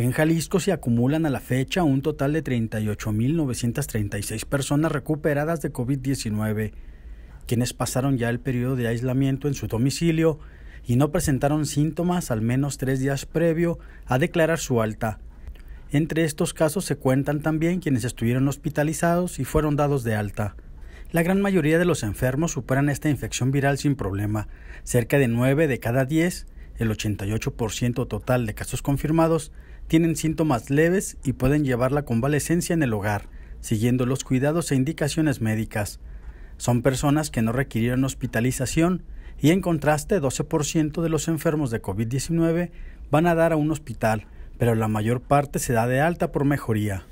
En Jalisco se acumulan a la fecha un total de 38.936 personas recuperadas de COVID-19, quienes pasaron ya el periodo de aislamiento en su domicilio y no presentaron síntomas al menos tres días previo a declarar su alta. Entre estos casos se cuentan también quienes estuvieron hospitalizados y fueron dados de alta. La gran mayoría de los enfermos superan esta infección viral sin problema. Cerca de 9 de cada 10, el 88% total de casos confirmados, tienen síntomas leves y pueden llevar la convalecencia en el hogar, siguiendo los cuidados e indicaciones médicas. Son personas que no requirieron hospitalización y en contraste 12% de los enfermos de COVID-19 van a dar a un hospital, pero la mayor parte se da de alta por mejoría.